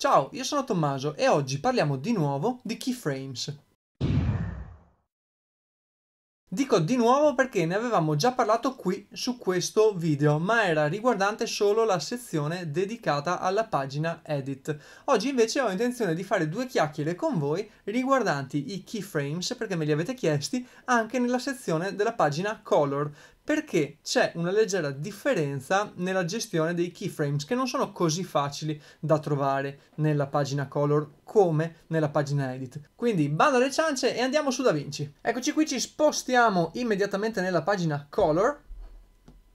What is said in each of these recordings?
Ciao, io sono Tommaso e oggi parliamo di nuovo di keyframes. Dico di nuovo perché ne avevamo già parlato qui su questo video, ma era riguardante solo la sezione dedicata alla pagina edit. Oggi invece ho intenzione di fare due chiacchiere con voi riguardanti i keyframes perché me li avete chiesti anche nella sezione della pagina color, perché c'è una leggera differenza nella gestione dei keyframes che non sono così facili da trovare nella pagina color come nella pagina edit. Quindi bando alle ciance e andiamo su DaVinci. Eccoci qui, ci spostiamo immediatamente nella pagina color.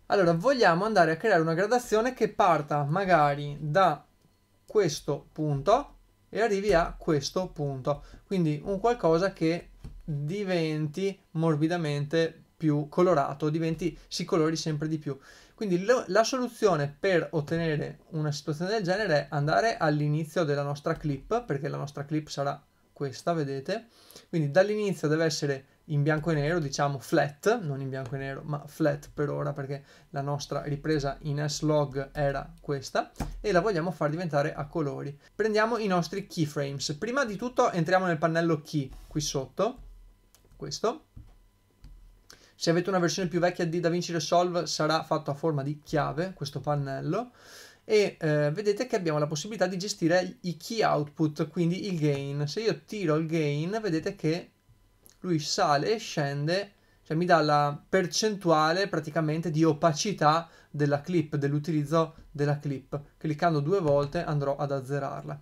Allora, vogliamo andare a creare una gradazione che parta magari da questo punto e arrivi a questo punto. Quindi un qualcosa che diventi morbidamente più colorato, diventi, si colori sempre di più. Quindi lo, la soluzione per ottenere una situazione del genere è andare all'inizio della nostra clip, perché la nostra clip sarà questa, vedete? Quindi dall'inizio deve essere in bianco e nero, diciamo flat, non in bianco e nero, ma flat per ora perché la nostra ripresa in S-Log era questa e la vogliamo far diventare a colori. Prendiamo i nostri keyframes. Prima di tutto entriamo nel pannello key qui sotto, questo, se avete una versione più vecchia di DaVinci Resolve sarà fatto a forma di chiave questo pannello e eh, vedete che abbiamo la possibilità di gestire i key output, quindi il gain. Se io tiro il gain vedete che lui sale e scende, cioè mi dà la percentuale praticamente di opacità della clip, dell'utilizzo della clip. Cliccando due volte andrò ad azzerarla.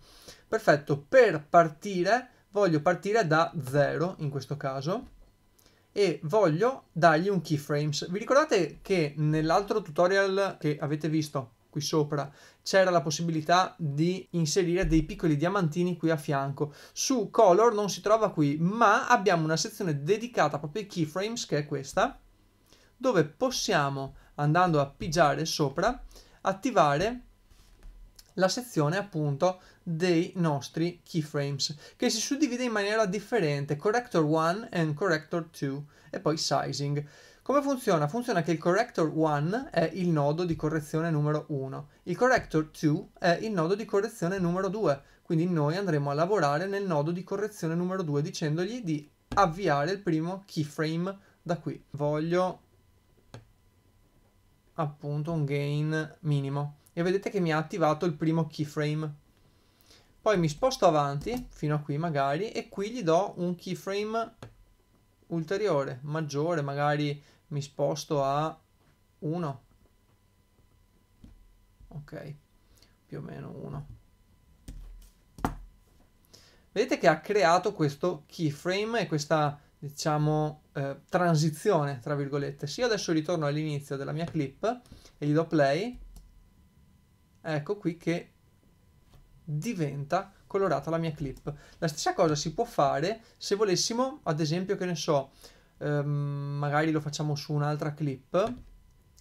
Perfetto, per partire voglio partire da 0 in questo caso e voglio dargli un keyframes. Vi ricordate che nell'altro tutorial che avete visto qui sopra c'era la possibilità di inserire dei piccoli diamantini qui a fianco. Su color non si trova qui, ma abbiamo una sezione dedicata proprio ai keyframes che è questa, dove possiamo andando a pigiare sopra attivare la sezione appunto dei nostri keyframes che si suddivide in maniera differente corrector 1 e corrector 2 e poi sizing. Come funziona? Funziona che il corrector 1 è il nodo di correzione numero 1, il corrector 2 è il nodo di correzione numero 2, quindi noi andremo a lavorare nel nodo di correzione numero 2 dicendogli di avviare il primo keyframe da qui. Voglio appunto un gain minimo e vedete che mi ha attivato il primo keyframe poi mi sposto avanti fino a qui magari e qui gli do un keyframe ulteriore, maggiore, magari mi sposto a 1 ok più o meno 1 vedete che ha creato questo keyframe e questa diciamo eh, transizione tra virgolette se io adesso ritorno all'inizio della mia clip e gli do play ecco qui che diventa colorata la mia clip. La stessa cosa si può fare se volessimo, ad esempio, che ne so, ehm, magari lo facciamo su un'altra clip,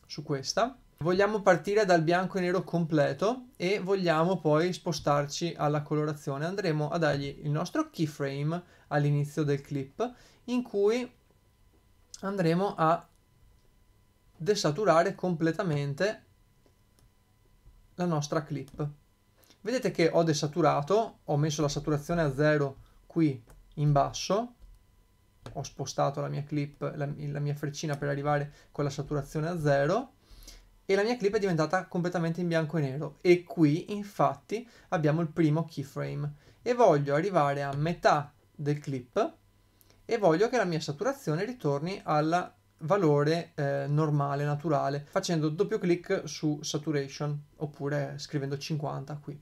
su questa. Vogliamo partire dal bianco e nero completo e vogliamo poi spostarci alla colorazione. Andremo a dargli il nostro keyframe all'inizio del clip in cui andremo a desaturare completamente la nostra clip vedete che ho desaturato, ho messo la saturazione a 0 qui in basso, ho spostato la mia clip, la, la mia freccina per arrivare con la saturazione a 0 e la mia clip è diventata completamente in bianco e nero e qui infatti abbiamo il primo keyframe e voglio arrivare a metà del clip e voglio che la mia saturazione ritorni alla valore eh, normale, naturale, facendo doppio clic su saturation oppure scrivendo 50 qui.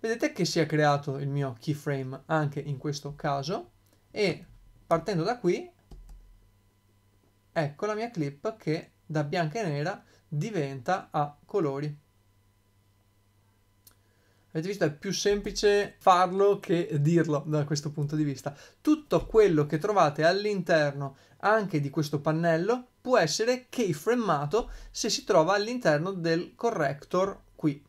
Vedete che si è creato il mio keyframe anche in questo caso e partendo da qui ecco la mia clip che da bianca e nera diventa a colori. Avete visto? È più semplice farlo che dirlo da questo punto di vista. Tutto quello che trovate all'interno anche di questo pannello può essere keyframmato se si trova all'interno del corrector qui.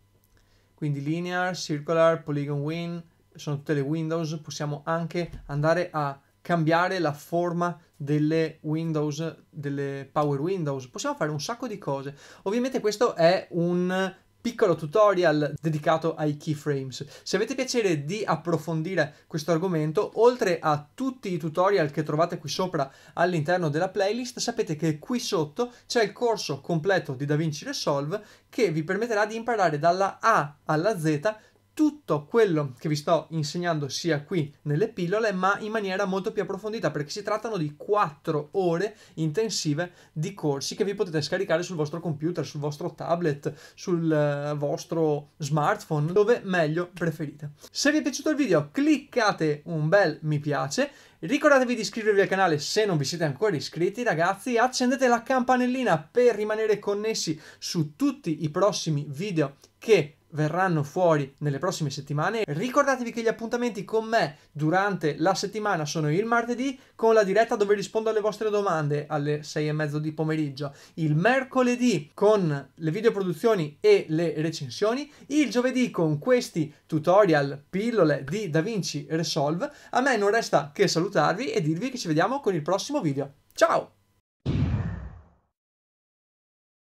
Quindi linear, circular, polygon win, sono tutte le windows, possiamo anche andare a cambiare la forma delle Windows, delle Power Windows, possiamo fare un sacco di cose. Ovviamente questo è un piccolo tutorial dedicato ai keyframes. Se avete piacere di approfondire questo argomento, oltre a tutti i tutorial che trovate qui sopra all'interno della playlist, sapete che qui sotto c'è il corso completo di DaVinci Resolve che vi permetterà di imparare dalla A alla Z tutto quello che vi sto insegnando sia qui nelle pillole, ma in maniera molto più approfondita, perché si trattano di 4 ore intensive di corsi che vi potete scaricare sul vostro computer, sul vostro tablet, sul eh, vostro smartphone, dove meglio preferite. Se vi è piaciuto il video, cliccate un bel mi piace. Ricordatevi di iscrivervi al canale se non vi siete ancora iscritti, ragazzi. Accendete la campanellina per rimanere connessi su tutti i prossimi video che verranno fuori nelle prossime settimane. Ricordatevi che gli appuntamenti con me durante la settimana sono il martedì con la diretta dove rispondo alle vostre domande alle sei e mezzo di pomeriggio, il mercoledì con le videoproduzioni e le recensioni, il giovedì con questi tutorial pillole di DaVinci Resolve. A me non resta che salutarvi e dirvi che ci vediamo con il prossimo video. Ciao!